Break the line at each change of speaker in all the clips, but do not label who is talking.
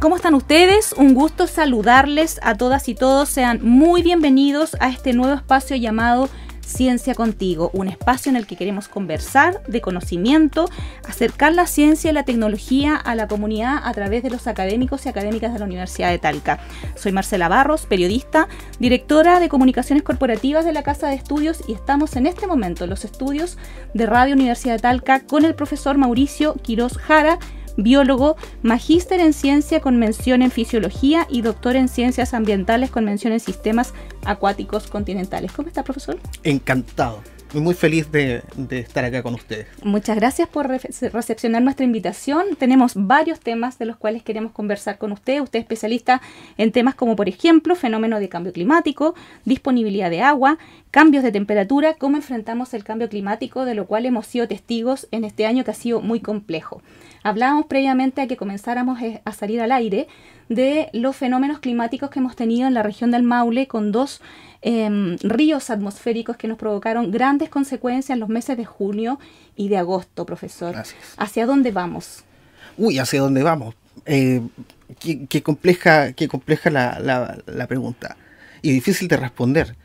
¿Cómo están ustedes? Un gusto saludarles a todas y todos. Sean muy bienvenidos a este nuevo espacio llamado Ciencia contigo, un espacio en el que queremos conversar de conocimiento, acercar la ciencia y la tecnología a la comunidad a través de los académicos y académicas de la Universidad de Talca. Soy Marcela Barros, periodista, directora de comunicaciones corporativas de la Casa de Estudios y estamos en este momento en los estudios de Radio Universidad de Talca con el profesor Mauricio Quiroz Jara, biólogo, magíster en ciencia con mención en fisiología y doctor en ciencias ambientales con mención en sistemas acuáticos continentales. ¿Cómo está, profesor?
Encantado muy feliz de, estar acá con ustedes.
Muchas gracias por recepcionar nuestra invitación. Tenemos varios temas de los cuales queremos conversar con usted. Usted es especialista en temas como, por ejemplo, fenómeno de cambio climático, disponibilidad de agua, cambios de temperatura, cómo enfrentamos el cambio climático, de lo cual hemos sido testigos en este año que ha sido muy complejo. Hablábamos previamente a que comenzáramos eh, a salir al aire de los fenómenos climáticos que hemos tenido en la región del Maule con dos Em, ríos atmosféricos que nos provocaron grandes consecuencias en los meses de junio y de agosto, profesor. Gracias. ¿Hacia dónde vamos?
Uy, ¿hacia dónde vamos? Eh, qué, compleja, qué compleja la, pregunta y difícil de responder.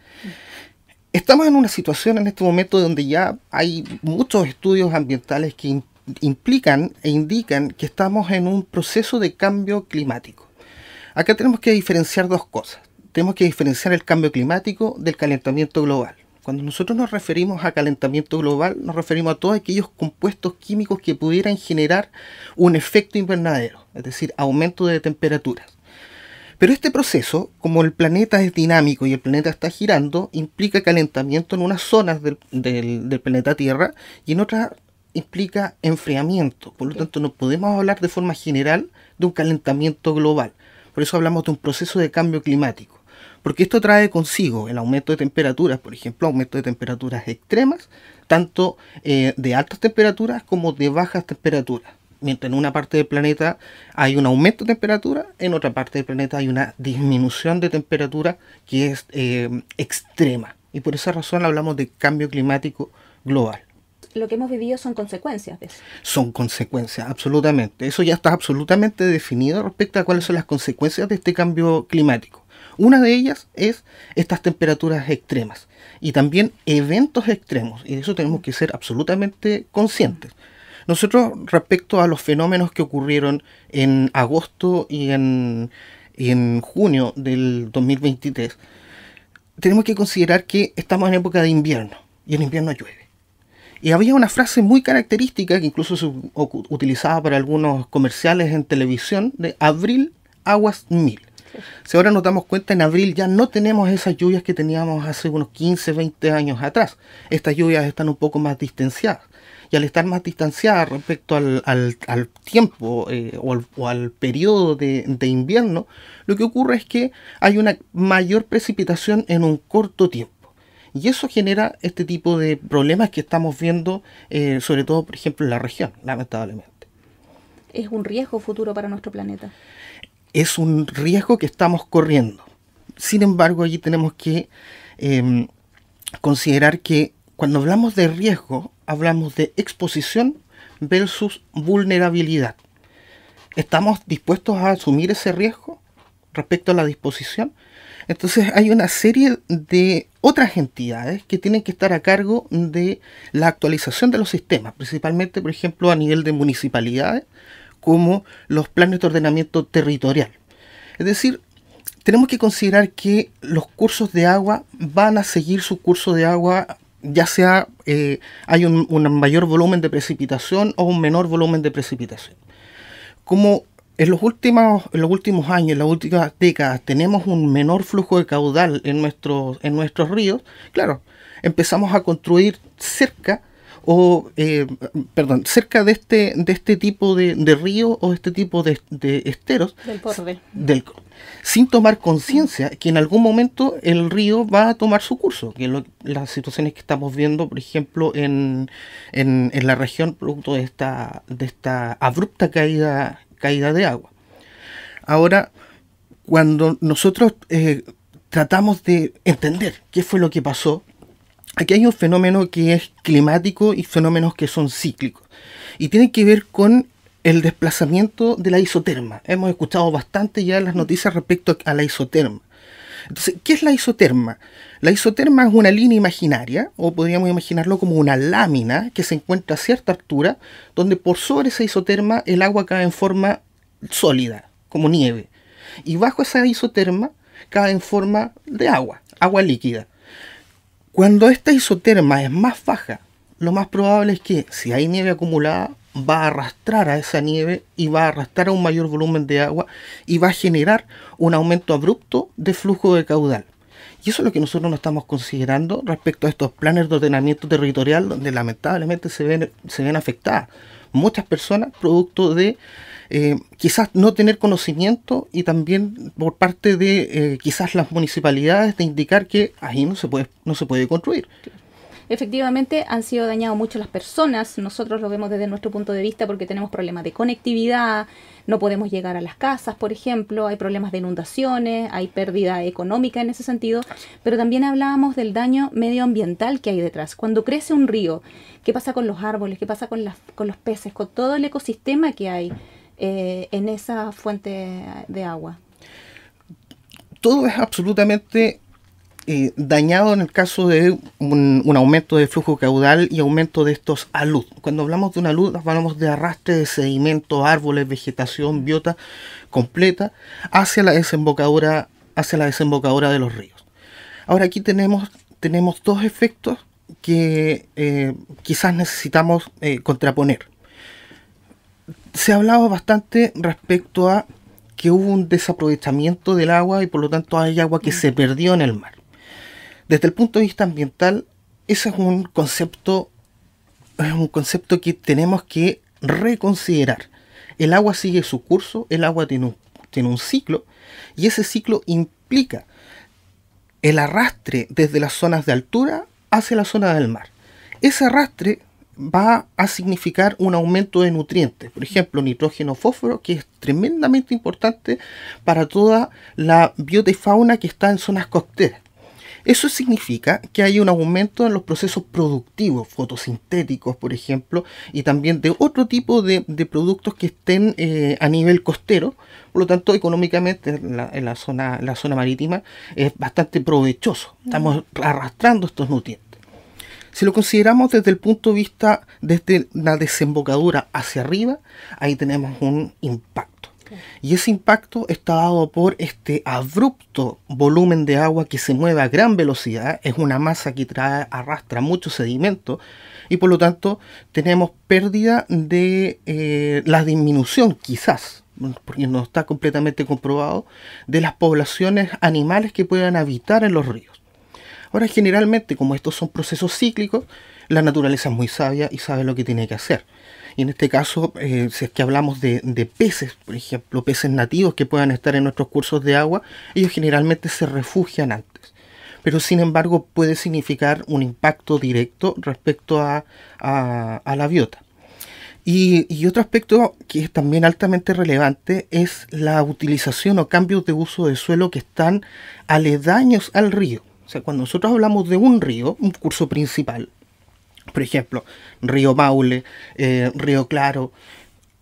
Estamos en una situación en este momento donde ya hay muchos estudios ambientales que implican e indican que estamos en un proceso de cambio climático. Acá tenemos que diferenciar dos cosas tenemos que diferenciar el cambio climático del calentamiento global. Cuando nosotros nos referimos a calentamiento global, nos referimos a todos aquellos compuestos químicos que pudieran generar un efecto invernadero, es decir, aumento de temperaturas. Pero este proceso, como el planeta es dinámico y el planeta está girando, implica calentamiento en unas zonas del, del planeta Tierra y en otras implica enfriamiento. Por lo tanto, no podemos hablar de forma general de un calentamiento global. Por eso hablamos de un proceso de cambio climático porque esto trae consigo el aumento de temperaturas, por ejemplo, aumento de temperaturas extremas, tanto eh, de altas temperaturas como de bajas temperaturas. Mientras en una parte del planeta hay un aumento de temperatura, en otra parte del planeta hay una disminución de temperatura que es eh, extrema. Y por esa razón hablamos de cambio climático global
lo que hemos vivido son consecuencias de eso.
Son consecuencias, absolutamente. Eso ya está absolutamente definido respecto a cuáles son las consecuencias de este cambio climático. Una de ellas es estas temperaturas extremas y también eventos extremos, y de eso tenemos que ser absolutamente conscientes. Nosotros respecto a los fenómenos que ocurrieron en agosto y en, junio del 2023, tenemos que considerar que estamos en época de invierno y en invierno llueve. Y había una frase muy característica que incluso se utilizaba para algunos comerciales en televisión de abril aguas mil. Si ahora nos damos cuenta, en abril ya no tenemos esas lluvias que teníamos hace unos 15, 20 años atrás. Estas lluvias están un poco más distanciadas. Y al estar más distanciadas respecto al, tiempo eh, o, al, periodo de, invierno, lo que ocurre es que hay una mayor precipitación en un corto tiempo. Y eso genera este tipo de problemas que estamos viendo, eh, sobre todo, por ejemplo, en la región, lamentablemente.
¿Es un riesgo futuro para nuestro planeta?
es un riesgo que estamos corriendo. Sin embargo, allí tenemos que em, considerar que cuando hablamos de riesgo, hablamos de exposición versus vulnerabilidad. ¿Estamos dispuestos a asumir ese riesgo respecto a la disposición? Entonces hay una serie de otras entidades que tienen que estar a cargo de la actualización de los sistemas, principalmente, por ejemplo, a nivel de municipalidades, como los planes de ordenamiento territorial. Es decir, tenemos que considerar que los cursos de agua van a seguir su curso de agua ya sea eh, hay un, mayor volumen de precipitación o un menor volumen de precipitación. Como en los últimos, en los últimos años, en las últimas décadas, tenemos un menor flujo de caudal en nuestros, en nuestros ríos, claro, empezamos a construir cerca o, eh, perdón, cerca de este, de este tipo de, de río o este tipo de, esteros. Del sin tomar conciencia que en algún momento el río va a tomar su curso, que lo, las situaciones que estamos viendo, por ejemplo, en, en, la región producto de esta, de esta abrupta caída, caída de agua. Ahora, cuando nosotros eh, tratamos de entender qué fue lo que pasó, aquí hay un fenómeno que es climático y fenómenos que son cíclicos. Y tiene que ver con el desplazamiento de la isoterma. Hemos escuchado bastante ya las noticias respecto a la isoterma. Entonces, ¿qué es la isoterma? La isoterma es una línea imaginaria, o podríamos imaginarlo como una lámina que se encuentra a cierta altura, donde por sobre esa isoterma el agua cae en forma sólida, como nieve. Y bajo esa isoterma cae en forma de agua, agua líquida. Cuando esta isoterma es más baja, lo más probable es que si hay nieve acumulada, va a arrastrar a esa nieve y va a arrastrar a un mayor volumen de agua y va a generar un aumento abrupto de flujo de caudal. Y eso es lo que nosotros no estamos considerando respecto a estos planes de ordenamiento territorial donde lamentablemente se ven, se ven afectadas muchas personas producto de eh, quizás no tener conocimiento y también por parte de eh, quizás las municipalidades de indicar que ahí no se puede, no se puede construir.
Efectivamente, han sido dañadas mucho las personas. Nosotros lo vemos desde nuestro punto de vista porque tenemos problemas de conectividad, no podemos llegar a las casas, por ejemplo, hay problemas de inundaciones, hay pérdida económica en ese sentido, pero también hablábamos del daño medioambiental que hay detrás. Cuando crece un río, ¿qué pasa con los árboles? ¿Qué pasa con, las, con los peces? Con todo el ecosistema que hay eh, en esa fuente de agua.
Todo es absolutamente eh, dañado en el caso de un, aumento de flujo caudal y aumento de estos alud. Cuando hablamos de una alud, hablamos de arrastre de sedimentos, árboles, vegetación, biota completa hacia la desembocadura, hacia la desembocadura de los ríos. Ahora aquí tenemos, tenemos dos efectos que eh, quizás necesitamos contraponer se ha hablado bastante respecto a que hubo un desaprovechamiento del agua y por lo tanto hay agua que mm. se perdió en el mar. Desde el punto de vista ambiental, ese es un concepto, es un concepto que tenemos que reconsiderar. El agua sigue su curso, el agua tiene un, tiene un ciclo y ese ciclo implica el arrastre desde las zonas de altura hacia la zona del mar. Ese arrastre va a significar un aumento de nutrientes, por ejemplo, nitrógeno fósforo, que es tremendamente importante para toda la biota que está en zonas costeras. Eso significa que hay un aumento en los procesos productivos, fotosintéticos, por ejemplo, y también de otro tipo de, productos que estén eh, a nivel costero. Por lo tanto, económicamente la, en zona, la zona marítima es bastante provechoso. Estamos mm. arrastrando estos nutrientes. Si lo consideramos desde el punto de vista, desde este, la desembocadura hacia arriba, ahí tenemos un impacto. Y ese impacto está dado por este abrupto volumen de agua que se mueve a gran velocidad. Es una masa que arrastra mucho sedimento y por lo tanto tenemos pérdida de eh, la disminución quizás porque no está completamente comprobado, de las poblaciones animales que puedan habitar en los ríos. Ahora, generalmente, como estos son procesos cíclicos, la naturaleza es muy sabia y sabe lo que tiene que hacer. Y en este caso, eh, si es que hablamos de, peces, por ejemplo, peces nativos que puedan estar en nuestros cursos de agua, ellos generalmente se refugian antes. Pero sin embargo puede significar un impacto directo respecto a, la biota. Y, y, otro aspecto que es también altamente relevante es la utilización o cambios de uso de suelo que están aledaños al río. O sea, cuando nosotros hablamos de un río, un curso principal, por ejemplo, Río Maule, eh, Río Claro,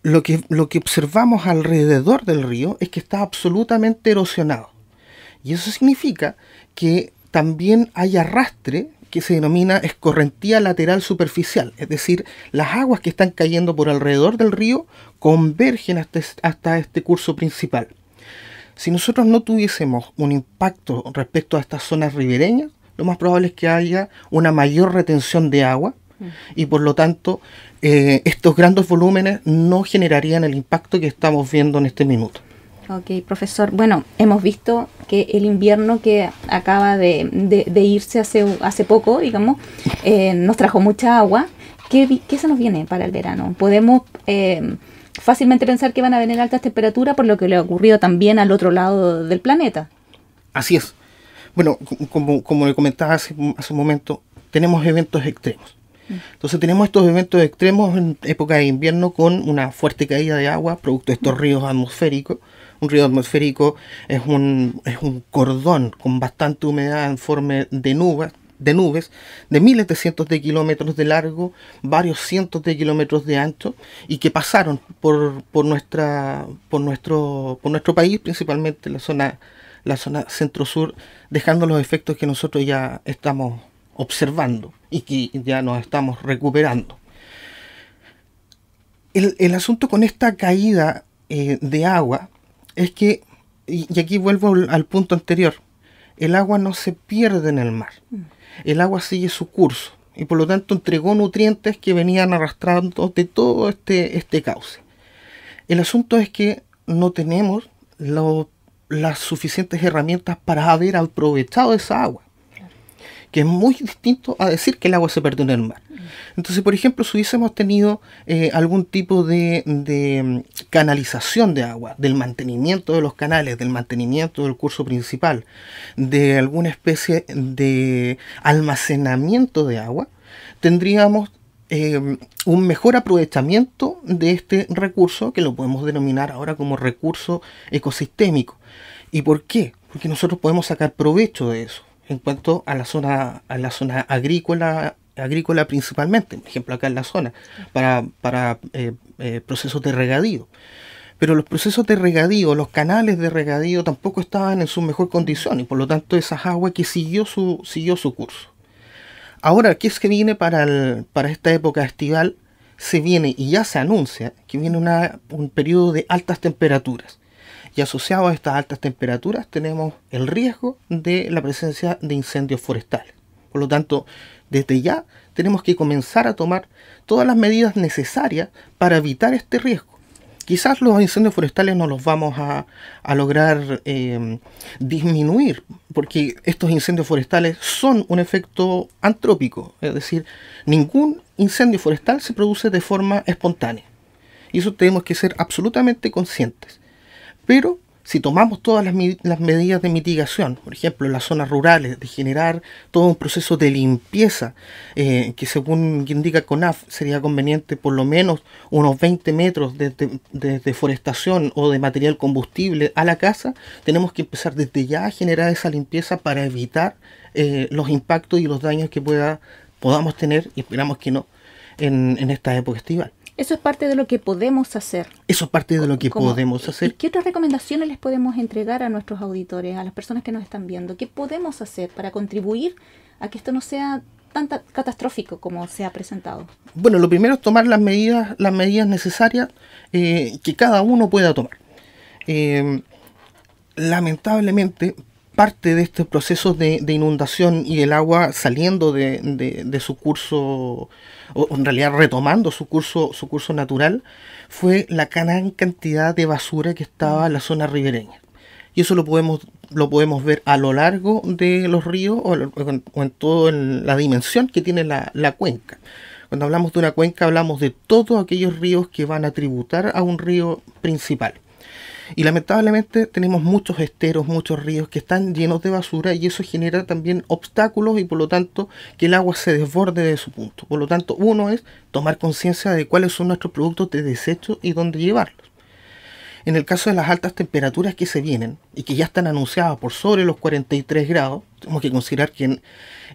lo que, observamos alrededor del río es que está absolutamente erosionado. Y eso significa que también hay arrastre que se denomina escorrentía lateral superficial, es decir, las aguas que están cayendo por alrededor del río convergen hasta este curso principal. Si nosotros no tuviésemos un impacto respecto a estas zonas ribereñas, lo más probable es que haya una mayor retención de agua y por lo tanto eh, estos grandes volúmenes no generarían el impacto que estamos viendo en este minuto.
Ok, profesor. Bueno, hemos visto que el invierno que acaba de, irse hace, hace poco, digamos, eh, nos trajo mucha agua. ¿Qué, se nos viene para el verano? ¿Podemos... Eh, fácilmente pensar que van a venir altas temperaturas por lo que le ha ocurrido también al otro lado del planeta.
Así es. Bueno, como, le comentaba hace, hace un momento, tenemos eventos extremos. Mm. Entonces tenemos estos eventos extremos en época de invierno con una fuerte caída de agua, producto de estos mm. ríos atmosféricos. Un río atmosférico es un, es un cordón con bastante humedad en forma de nubes, de nubes de 1.700 de de kilómetros de largo, varios cientos de kilómetros de ancho y que pasaron por, por, nuestra, por, nuestro, por nuestro país, principalmente la zona, la zona centro-sur, dejando los efectos que nosotros ya estamos observando y que ya nos estamos recuperando. El, asunto con esta caída eh, de agua es que, y aquí vuelvo al punto anterior, el agua no se pierde en el mar. Mm. El agua sigue su curso y por lo tanto entregó nutrientes que venían arrastrando de todo este, este cauce. El asunto es que no tenemos las suficientes herramientas para haber aprovechado esa agua, que es muy distinto a decir que el agua se perdió en el mar. Entonces, por ejemplo, si hubiésemos tenido eh, algún tipo de, mm, canalización de agua, del mantenimiento de los canales, del mantenimiento del curso principal, de alguna especie de almacenamiento de agua, tendríamos em, un mejor aprovechamiento de este recurso que lo podemos denominar ahora como recurso ecosistémico. ¿Y por qué? Porque nosotros podemos sacar provecho de eso en cuanto a la zona, a la zona agrícola agrícola principalmente, por ejemplo acá en la zona, para, eh, eh, procesos de regadío. Pero los procesos de regadío, los canales de regadío tampoco estaban en su mejor condición y por lo tanto esas aguas que siguió su, siguió su curso. Ahora, ¿qué es que viene para, esta época estival? Se viene y ya se anuncia que viene un periodo de altas temperaturas. Y asociado a estas altas temperaturas tenemos el riesgo de la presencia de incendios forestales. Por lo tanto, desde ya tenemos que comenzar a tomar todas las medidas necesarias para evitar este riesgo. Quizás los incendios forestales no los vamos a, lograr em, disminuir, porque estos incendios forestales son un efecto antrópico, es decir, ningún incendio forestal se produce de forma espontánea. Y eso tenemos que ser absolutamente conscientes. Pero si tomamos todas las, medidas de mitigación, por ejemplo, en las zonas rurales, de generar todo un proceso de limpieza, eh, que según indica CONAF sería conveniente por lo menos unos 20 metros de, deforestación o de material combustible a la casa, tenemos que empezar desde ya a generar esa limpieza para evitar eh, los impactos y los daños que pueda, podamos tener, y esperamos que no, en, en esta época estival.
Eso es parte de lo que podemos hacer.
Eso es parte de lo que podemos hacer.
qué otras recomendaciones les podemos entregar a nuestros auditores, a las personas que nos están viendo? ¿Qué podemos hacer para contribuir a que esto no sea tan catastrófico como se ha presentado?
Bueno, lo primero es tomar las medidas, las medidas necesarias eh, que cada uno pueda tomar. Eh, lamentablemente, parte de estos procesos de, inundación y el agua saliendo de, su curso, o en realidad retomando su curso, su curso natural, fue la gran cantidad de basura que estaba en la zona ribereña. Y eso lo podemos, lo podemos ver a lo largo de los ríos o, en, toda la dimensión que tiene la cuenca. Cuando hablamos de una cuenca hablamos de todos aquellos ríos que van a tributar a un río principal. Y lamentablemente tenemos muchos esteros, muchos ríos que están llenos de basura y eso genera también obstáculos y por lo tanto que el agua se desborde de su punto. Por lo tanto, uno es tomar conciencia de cuáles son nuestros productos de desecho y dónde llevarlos. En el caso de las altas temperaturas que se vienen y que ya están anunciadas por sobre los 43 grados, tenemos que considerar que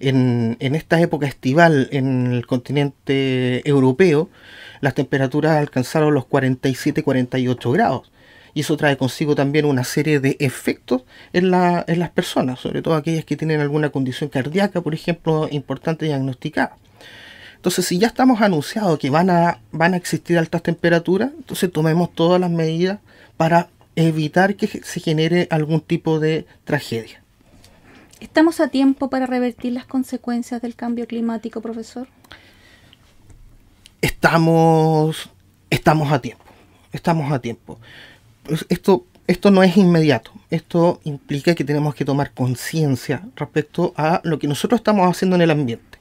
en, esta época estival en el continente europeo, las temperaturas alcanzaron los 47-48 grados. Y eso trae consigo también una serie de efectos en, las personas, sobre todo aquellas que tienen alguna condición cardíaca, por ejemplo, importante diagnosticada. Entonces, si ya estamos anunciados que van a, van a existir altas temperaturas, entonces tomemos todas las medidas para evitar que se genere algún tipo de tragedia.
¿Estamos a tiempo para revertir las consecuencias del cambio climático, profesor?
Estamos, estamos a tiempo, estamos a tiempo esto, esto no es inmediato. Esto implica que tenemos que tomar conciencia respecto a lo que nosotros estamos haciendo en el ambiente.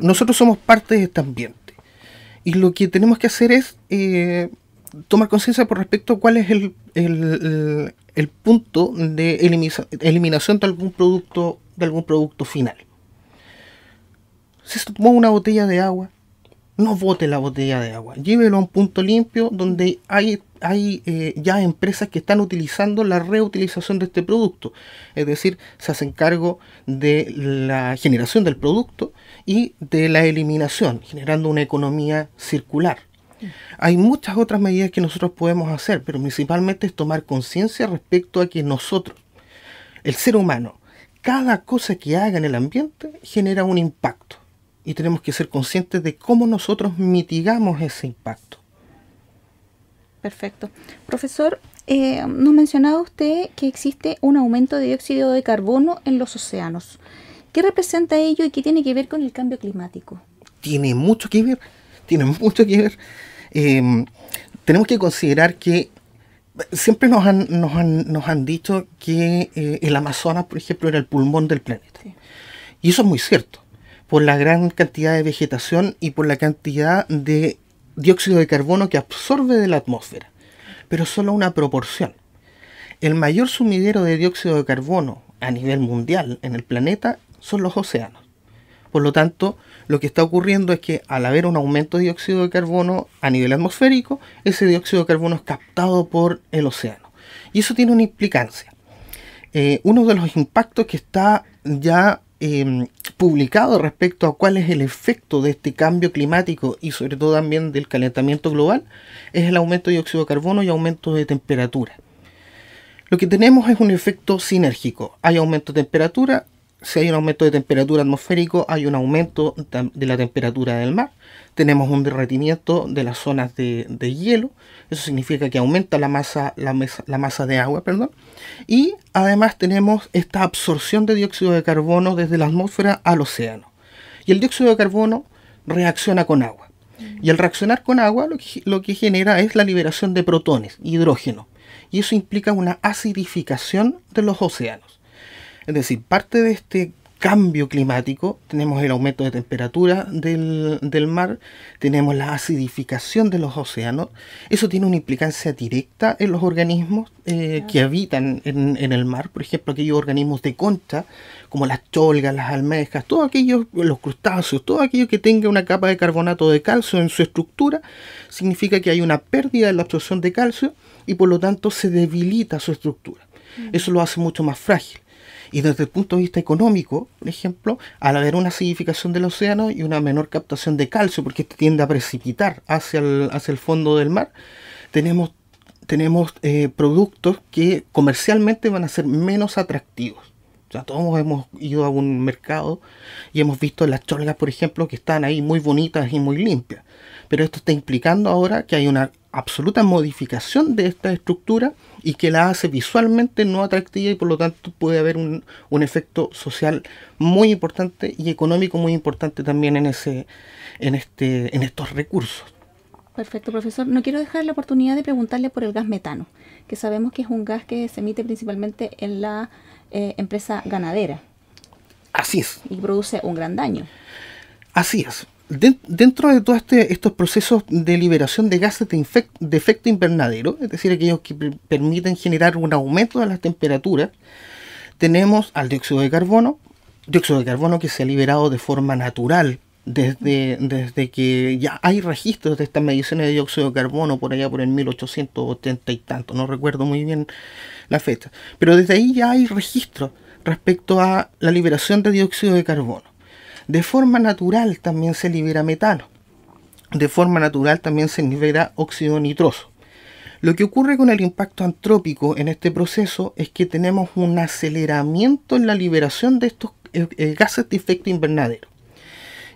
Nosotros somos parte de este ambiente. Y lo que tenemos que hacer es eh, tomar conciencia por respecto a cuál es el, punto de eliminación de algún producto, de algún producto final. Si se tomó una botella de agua, no bote la botella de agua. Llévelo a un punto limpio donde hay hay eh, ya empresas que están utilizando la reutilización de este producto. Es decir, se hacen cargo de la generación del producto y de la eliminación, generando una economía circular. Hay muchas otras medidas que nosotros podemos hacer, pero principalmente es tomar conciencia respecto a que nosotros, el ser humano, cada cosa que haga en el ambiente genera un impacto y tenemos que ser conscientes de cómo nosotros mitigamos ese impacto.
Perfecto. Profesor, eh, nos mencionaba usted que existe un aumento de dióxido de carbono en los océanos. ¿Qué representa ello y qué tiene que ver con el cambio climático?
Tiene mucho que ver, tiene mucho que ver. Em, tenemos que considerar que eh, siempre nos han, nos dicho que eh, el Amazonas, por ejemplo, era el pulmón del planeta. Y eso es muy cierto, por la gran cantidad de vegetación y por la cantidad de dióxido de carbono que absorbe de la atmósfera, pero solo una proporción. El mayor sumidero de dióxido de carbono a nivel mundial en el planeta son los océanos. Por lo tanto, lo que está ocurriendo es que al haber un aumento de dióxido de carbono a nivel atmosférico, ese dióxido de carbono es captado por el océano. Y eso tiene una implicancia. Eh, uno de los impactos que está ya Em, publicado respecto a cuál es el efecto de este cambio climático y sobre todo también del calentamiento global es el aumento de dióxido de carbono y aumento de temperatura. Lo que tenemos es un efecto sinérgico. Hay aumento de temperatura, si hay un aumento de temperatura atmosférico, hay un aumento de la temperatura del mar. Tenemos un derretimiento de las zonas de, hielo. Eso significa que aumenta la masa, la, masa de agua. Perdón. Y además tenemos esta absorción de dióxido de carbono desde la atmósfera al océano. Y el dióxido de carbono reacciona con agua. Mm. Y al reaccionar con agua lo que genera es la liberación de protones, hidrógeno. Y eso implica una acidificación de los océanos. Es decir, parte de este cambio climático, tenemos el aumento de temperatura del, mar, tenemos la acidificación de los océanos, eso tiene una implicancia directa en los organismos eh, que habitan en, en, el mar, por ejemplo aquellos organismos de concha, como las cholgas, las almejas, todos aquellos, los crustáceos, todo aquello que tenga una capa de carbonato de calcio en su estructura, significa que hay una pérdida de la absorción de calcio y por lo tanto se debilita su estructura. Eso lo hace mucho más frágil. Y desde el punto de vista económico, por ejemplo, al haber una acidificación del océano y una menor captación de calcio, porque este tiende a precipitar hacia el, hacia el fondo del mar, tenemos, tenemos eh, productos que comercialmente van a ser menos atractivos. O todos hemos ido a un mercado y hemos visto las cholgas, por ejemplo, que están ahí muy bonitas y muy limpias. Pero esto está implicando ahora que hay una absoluta modificación de esta estructura y que la hace visualmente no atractiva y por lo tanto puede haber un, un efecto social muy importante y económico muy importante también en ese en este en estos recursos.
Perfecto, profesor. No quiero dejar la oportunidad de preguntarle por el gas metano, que sabemos que es un gas que se emite principalmente en la eh, empresa ganadera. Así es. Y produce un gran daño.
Así es dentro de todos este, estos procesos de liberación de gases de, efecto invernadero, es decir, aquellos que permiten generar un aumento de las temperaturas, tenemos al dióxido de carbono, dióxido de carbono que se ha liberado de forma natural desde, desde que ya hay registros de estas mediciones de dióxido de carbono por allá por el 1880 y tanto, no recuerdo muy bien la fecha, pero desde ahí ya hay registros respecto a la liberación de dióxido de carbono. De forma natural también se libera metano. De forma natural también se libera óxido nitroso. Lo que ocurre con el impacto antrópico en este proceso es que tenemos un aceleramiento en la liberación de estos eh, eh, gases de efecto invernadero.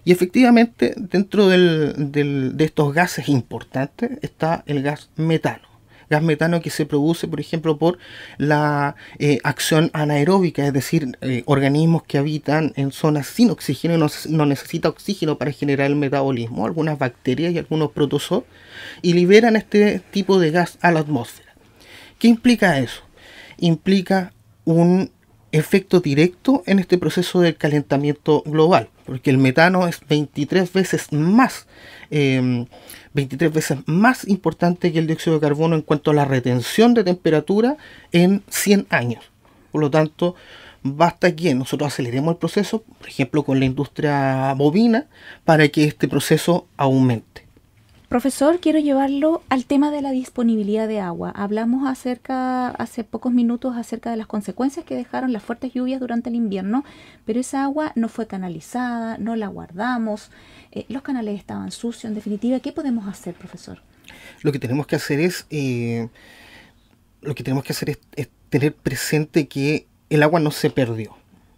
Y efectivamente, dentro de estos gases importantes está el gas metano gas metano que se produce, por ejemplo, por la eh, acción anaeróbica, es decir, eh, organismos que habitan en zonas sin oxígeno, no, no necesita oxígeno para generar el metabolismo, algunas bacterias y algunos protozoos, y liberan este tipo de gas a la atmósfera. ¿Qué implica eso? Implica un efecto directo en este proceso del calentamiento global porque el metano es 23 veces más, em, veces más importante que el dióxido de carbono en cuanto a la retención de temperatura en 100 años. Por lo tanto, basta que nosotros aceleremos el proceso, por ejemplo, con la industria bovina, para que este proceso aumente.
Profesor, quiero llevarlo al tema de la disponibilidad de agua. Hablamos acerca, hace pocos minutos acerca de las consecuencias que dejaron las fuertes lluvias durante el invierno, pero esa agua no fue canalizada, no la guardamos, eh, los canales estaban sucios, en definitiva, ¿qué podemos hacer, profesor?
Lo que tenemos que hacer es, eh, lo que tenemos que hacer es, tener presente que el agua no se perdió,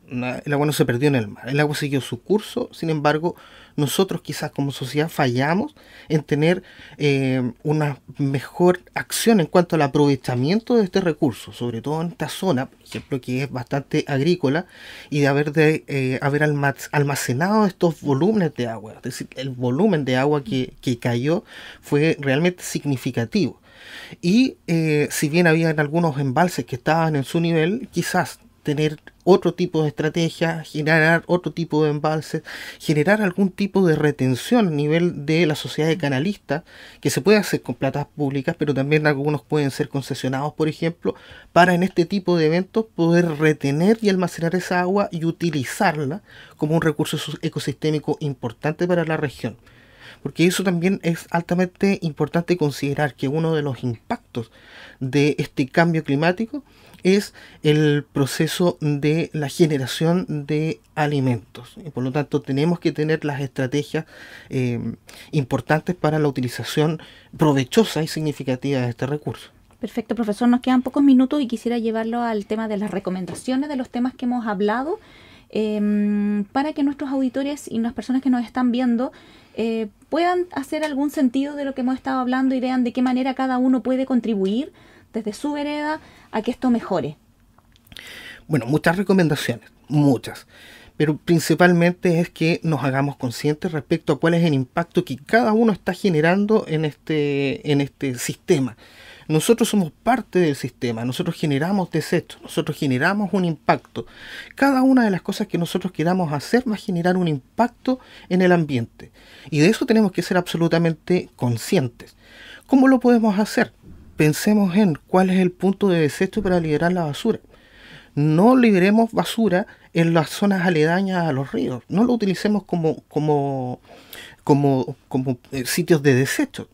el agua no se perdió en el mar, el agua siguió su curso, sin embargo, nosotros quizás como sociedad fallamos en tener eh, una mejor acción en cuanto al aprovechamiento de este recurso, sobre todo en esta zona, por ejemplo, que es bastante agrícola, y de haber, de, eh, haber almacenado estos volúmenes de agua. Es decir, el volumen de agua que, cayó fue realmente significativo. Y eh, si bien había algunos embalses que estaban en su nivel, quizás tener otro tipo de estrategia, generar otro tipo de embalses, generar algún tipo de retención a nivel de la sociedad de canalistas, que se puede hacer con platas públicas, pero también algunos pueden ser concesionados, por ejemplo, para en este tipo de eventos poder retener y almacenar esa agua y utilizarla como un recurso ecosistémico importante para la región porque eso también es altamente importante considerar que uno de los impactos de este cambio climático es el proceso de la generación de alimentos. Y por lo tanto, tenemos que tener las estrategias eh, importantes para la utilización provechosa y significativa de este recurso.
Perfecto, profesor. Nos quedan pocos minutos y quisiera llevarlo al tema de las recomendaciones de los temas que hemos hablado eh, para que nuestros auditores y las personas que nos están viendo eh, puedan hacer algún sentido de lo que hemos estado hablando y vean de qué manera cada uno puede contribuir desde su vereda a que esto mejore.
Bueno, muchas recomendaciones, muchas. Pero principalmente es que nos hagamos conscientes respecto a cuál es el impacto que cada uno está generando en este, en este sistema. Nosotros somos parte del sistema, nosotros generamos desechos, nosotros generamos un impacto. Cada una de las cosas que nosotros queramos hacer va a generar un impacto en el ambiente. Y de eso tenemos que ser absolutamente conscientes. ¿Cómo lo podemos hacer? Pensemos en cuál es el punto de desecho para liberar la basura no liberemos basura en las zonas aledañas a los ríos, no lo utilicemos como, como, como eh, sitios de desecho.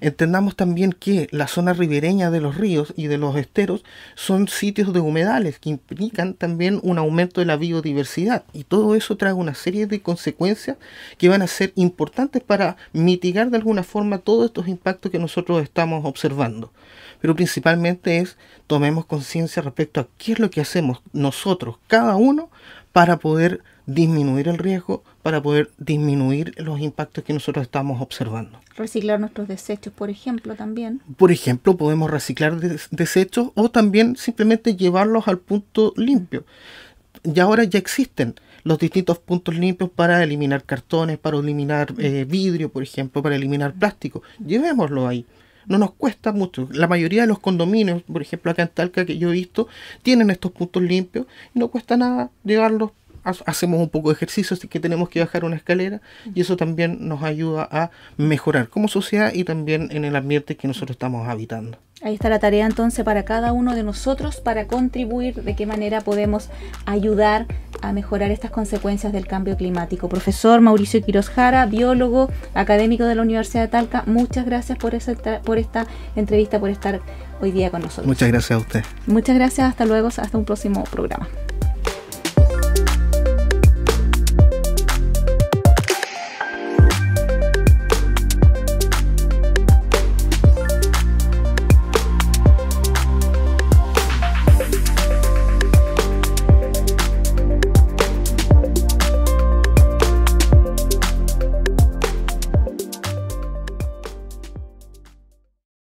Entendamos también que la zona ribereña de los ríos y de los esteros son sitios de humedales que implican también un aumento de la biodiversidad. Y todo eso trae una serie de consecuencias que van a ser importantes para mitigar de alguna forma todos estos impactos que nosotros estamos observando. Pero principalmente es tomemos conciencia respecto a qué es lo que hacemos nosotros, cada uno, para poder disminuir el riesgo para poder disminuir los impactos que nosotros estamos observando.
Reciclar nuestros desechos, por ejemplo, también.
Por ejemplo, podemos reciclar desechos o también simplemente llevarlos al punto limpio. Y ahora ya existen los distintos puntos limpios para eliminar cartones, para eliminar eh, vidrio, por ejemplo, para eliminar plástico. Llevémoslo ahí no nos cuesta mucho. La mayoría de los condominios, por ejemplo acá en Talca que yo he visto, tienen estos puntos limpios y no cuesta nada llevarlos hacemos un poco de ejercicio, así que tenemos que bajar una escalera y eso también nos ayuda a mejorar como sociedad y también en el ambiente que nosotros estamos habitando.
Ahí está la tarea entonces para cada uno de nosotros para contribuir de qué manera podemos ayudar a mejorar estas consecuencias del cambio climático. Profesor Mauricio Quiroz Jara, biólogo, académico de la Universidad de Talca, muchas gracias por, por esta entrevista, por estar hoy día con nosotros.
Muchas gracias a usted.
Muchas gracias, hasta luego, hasta un próximo programa.